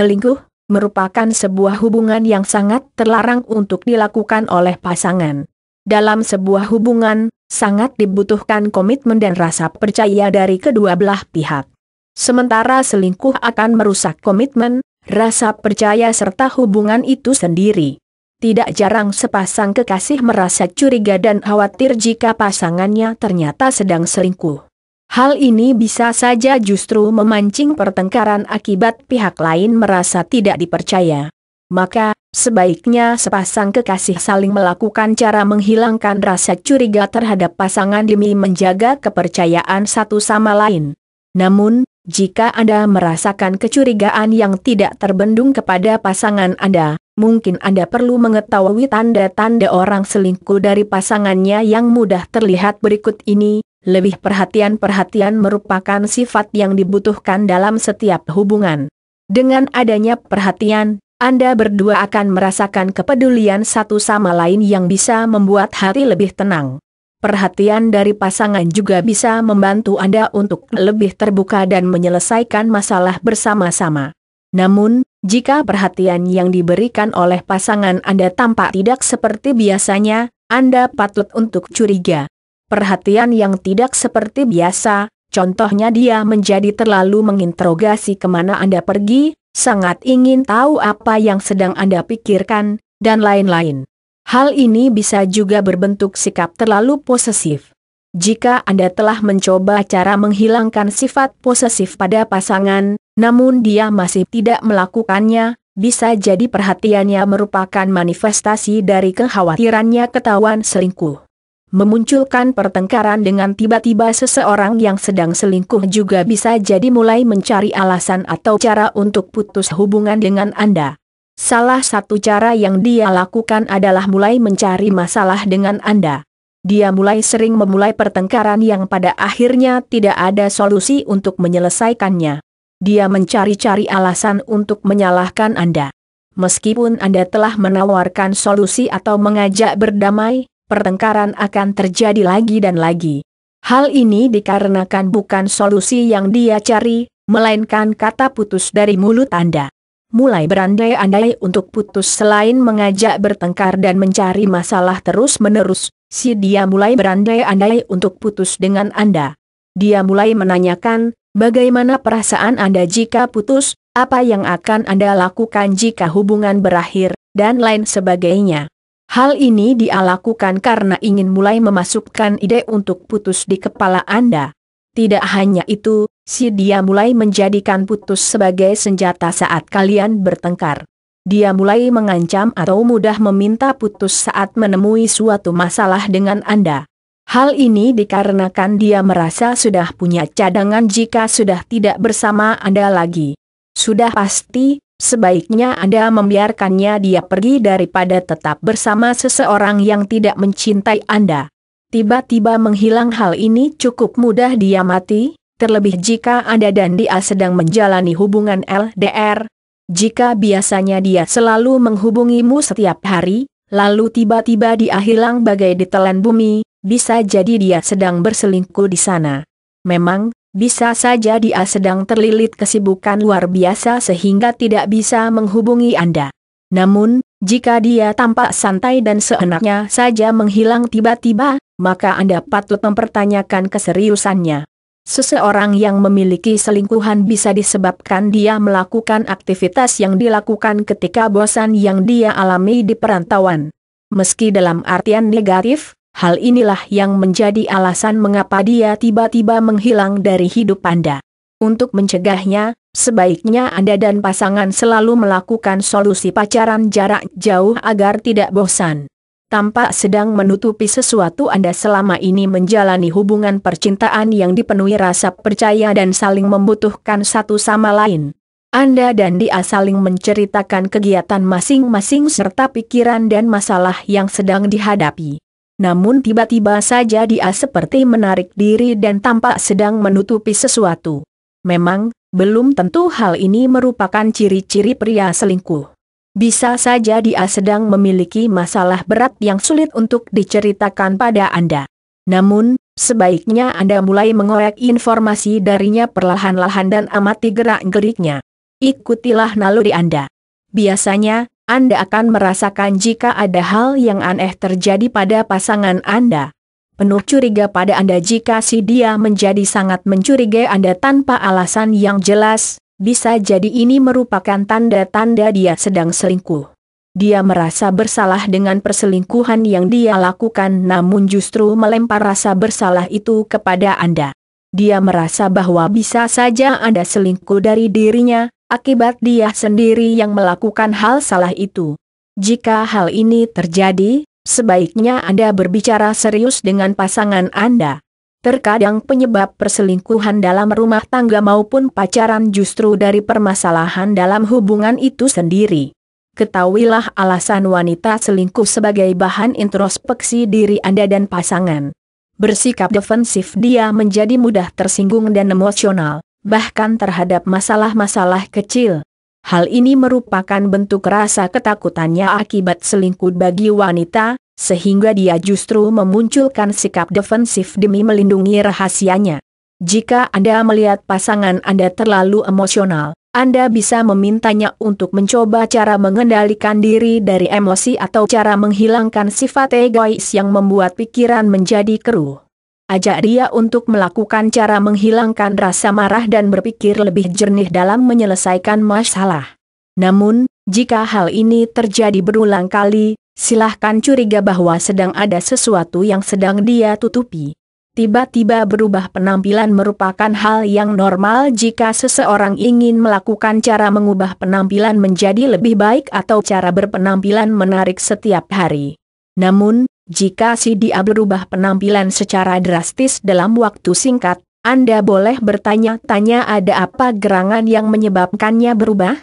selingkuh, merupakan sebuah hubungan yang sangat terlarang untuk dilakukan oleh pasangan. Dalam sebuah hubungan, sangat dibutuhkan komitmen dan rasa percaya dari kedua belah pihak. Sementara selingkuh akan merusak komitmen, rasa percaya serta hubungan itu sendiri. Tidak jarang sepasang kekasih merasa curiga dan khawatir jika pasangannya ternyata sedang selingkuh. Hal ini bisa saja justru memancing pertengkaran akibat pihak lain merasa tidak dipercaya. Maka, sebaiknya sepasang kekasih saling melakukan cara menghilangkan rasa curiga terhadap pasangan demi menjaga kepercayaan satu sama lain. Namun, jika Anda merasakan kecurigaan yang tidak terbendung kepada pasangan Anda, mungkin Anda perlu mengetahui tanda-tanda orang selingkuh dari pasangannya yang mudah terlihat berikut ini, lebih perhatian-perhatian merupakan sifat yang dibutuhkan dalam setiap hubungan. Dengan adanya perhatian, Anda berdua akan merasakan kepedulian satu sama lain yang bisa membuat hati lebih tenang. Perhatian dari pasangan juga bisa membantu Anda untuk lebih terbuka dan menyelesaikan masalah bersama-sama. Namun, jika perhatian yang diberikan oleh pasangan Anda tampak tidak seperti biasanya, Anda patut untuk curiga perhatian yang tidak seperti biasa, contohnya dia menjadi terlalu menginterogasi kemana Anda pergi, sangat ingin tahu apa yang sedang Anda pikirkan, dan lain-lain. Hal ini bisa juga berbentuk sikap terlalu posesif. Jika Anda telah mencoba cara menghilangkan sifat posesif pada pasangan, namun dia masih tidak melakukannya, bisa jadi perhatiannya merupakan manifestasi dari kekhawatirannya ketahuan selingkuh memunculkan pertengkaran dengan tiba-tiba seseorang yang sedang selingkuh juga bisa jadi mulai mencari alasan atau cara untuk putus hubungan dengan Anda. Salah satu cara yang dia lakukan adalah mulai mencari masalah dengan Anda. Dia mulai sering memulai pertengkaran yang pada akhirnya tidak ada solusi untuk menyelesaikannya. Dia mencari-cari alasan untuk menyalahkan Anda. Meskipun Anda telah menawarkan solusi atau mengajak berdamai, pertengkaran akan terjadi lagi dan lagi. Hal ini dikarenakan bukan solusi yang dia cari, melainkan kata putus dari mulut Anda. Mulai berandai-andai untuk putus selain mengajak bertengkar dan mencari masalah terus-menerus, si dia mulai berandai-andai untuk putus dengan Anda. Dia mulai menanyakan, bagaimana perasaan Anda jika putus, apa yang akan Anda lakukan jika hubungan berakhir, dan lain sebagainya. Hal ini dia karena ingin mulai memasukkan ide untuk putus di kepala Anda. Tidak hanya itu, si dia mulai menjadikan putus sebagai senjata saat kalian bertengkar. Dia mulai mengancam atau mudah meminta putus saat menemui suatu masalah dengan Anda. Hal ini dikarenakan dia merasa sudah punya cadangan jika sudah tidak bersama Anda lagi. Sudah pasti, Sebaiknya Anda membiarkannya dia pergi daripada tetap bersama seseorang yang tidak mencintai Anda. Tiba-tiba menghilang hal ini cukup mudah diamati, terlebih jika Anda dan dia sedang menjalani hubungan LDR. Jika biasanya dia selalu menghubungimu setiap hari, lalu tiba-tiba dia hilang bagai ditelan bumi, bisa jadi dia sedang berselingkuh di sana. Memang, bisa saja dia sedang terlilit kesibukan luar biasa sehingga tidak bisa menghubungi Anda. Namun, jika dia tampak santai dan seenaknya saja menghilang tiba-tiba, maka Anda patut mempertanyakan keseriusannya. Seseorang yang memiliki selingkuhan bisa disebabkan dia melakukan aktivitas yang dilakukan ketika bosan yang dia alami di perantauan. Meski dalam artian negatif, Hal inilah yang menjadi alasan mengapa dia tiba-tiba menghilang dari hidup Anda. Untuk mencegahnya, sebaiknya Anda dan pasangan selalu melakukan solusi pacaran jarak jauh agar tidak bosan. Tampak sedang menutupi sesuatu Anda selama ini menjalani hubungan percintaan yang dipenuhi rasa percaya dan saling membutuhkan satu sama lain. Anda dan dia saling menceritakan kegiatan masing-masing serta pikiran dan masalah yang sedang dihadapi namun tiba-tiba saja dia seperti menarik diri dan tampak sedang menutupi sesuatu. Memang, belum tentu hal ini merupakan ciri-ciri pria selingkuh. Bisa saja dia sedang memiliki masalah berat yang sulit untuk diceritakan pada Anda. Namun, sebaiknya Anda mulai mengorek informasi darinya perlahan-lahan dan amati gerak-geriknya. Ikutilah naluri Anda. Biasanya, anda akan merasakan jika ada hal yang aneh terjadi pada pasangan Anda. Penuh curiga pada Anda jika si dia menjadi sangat mencurigai Anda tanpa alasan yang jelas, bisa jadi ini merupakan tanda-tanda dia sedang selingkuh. Dia merasa bersalah dengan perselingkuhan yang dia lakukan namun justru melempar rasa bersalah itu kepada Anda. Dia merasa bahwa bisa saja Anda selingkuh dari dirinya, Akibat dia sendiri yang melakukan hal salah itu. Jika hal ini terjadi, sebaiknya Anda berbicara serius dengan pasangan Anda. Terkadang penyebab perselingkuhan dalam rumah tangga maupun pacaran justru dari permasalahan dalam hubungan itu sendiri. Ketahuilah alasan wanita selingkuh sebagai bahan introspeksi diri Anda dan pasangan. Bersikap defensif dia menjadi mudah tersinggung dan emosional bahkan terhadap masalah-masalah kecil. Hal ini merupakan bentuk rasa ketakutannya akibat selingkuh bagi wanita, sehingga dia justru memunculkan sikap defensif demi melindungi rahasianya. Jika Anda melihat pasangan Anda terlalu emosional, Anda bisa memintanya untuk mencoba cara mengendalikan diri dari emosi atau cara menghilangkan sifat egois yang membuat pikiran menjadi keruh ajak dia untuk melakukan cara menghilangkan rasa marah dan berpikir lebih jernih dalam menyelesaikan masalah. Namun, jika hal ini terjadi berulang kali, silahkan curiga bahwa sedang ada sesuatu yang sedang dia tutupi. Tiba-tiba berubah penampilan merupakan hal yang normal jika seseorang ingin melakukan cara mengubah penampilan menjadi lebih baik atau cara berpenampilan menarik setiap hari. Namun, jika si dia berubah penampilan secara drastis dalam waktu singkat, Anda boleh bertanya-tanya ada apa gerangan yang menyebabkannya berubah?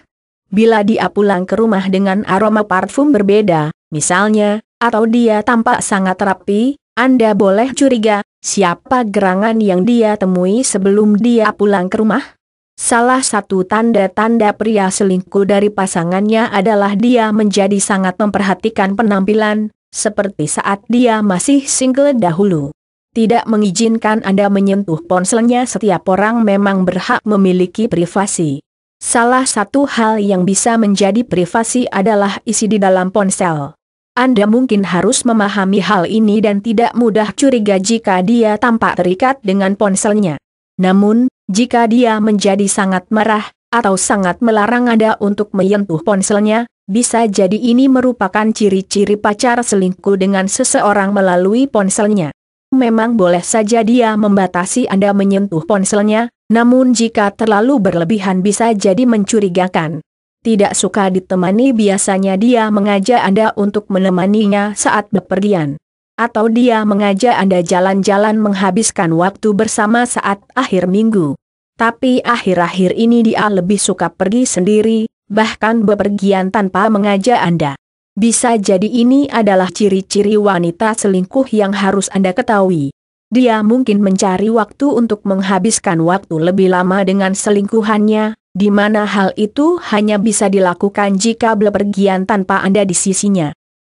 Bila dia pulang ke rumah dengan aroma parfum berbeda, misalnya, atau dia tampak sangat rapi, Anda boleh curiga, siapa gerangan yang dia temui sebelum dia pulang ke rumah? Salah satu tanda-tanda pria selingkuh dari pasangannya adalah dia menjadi sangat memperhatikan penampilan, seperti saat dia masih single dahulu. Tidak mengizinkan Anda menyentuh ponselnya setiap orang memang berhak memiliki privasi. Salah satu hal yang bisa menjadi privasi adalah isi di dalam ponsel. Anda mungkin harus memahami hal ini dan tidak mudah curiga jika dia tampak terikat dengan ponselnya. Namun, jika dia menjadi sangat marah, atau sangat melarang Anda untuk menyentuh ponselnya, bisa jadi ini merupakan ciri-ciri pacar selingkuh dengan seseorang melalui ponselnya. Memang boleh saja dia membatasi Anda menyentuh ponselnya, namun jika terlalu berlebihan bisa jadi mencurigakan. Tidak suka ditemani biasanya dia mengajak Anda untuk menemaninya saat bepergian. Atau dia mengajak Anda jalan-jalan menghabiskan waktu bersama saat akhir minggu. Tapi akhir-akhir ini dia lebih suka pergi sendiri, bahkan bepergian tanpa mengajak Anda. Bisa jadi ini adalah ciri-ciri wanita selingkuh yang harus Anda ketahui. Dia mungkin mencari waktu untuk menghabiskan waktu lebih lama dengan selingkuhannya, di mana hal itu hanya bisa dilakukan jika bepergian tanpa Anda di sisinya.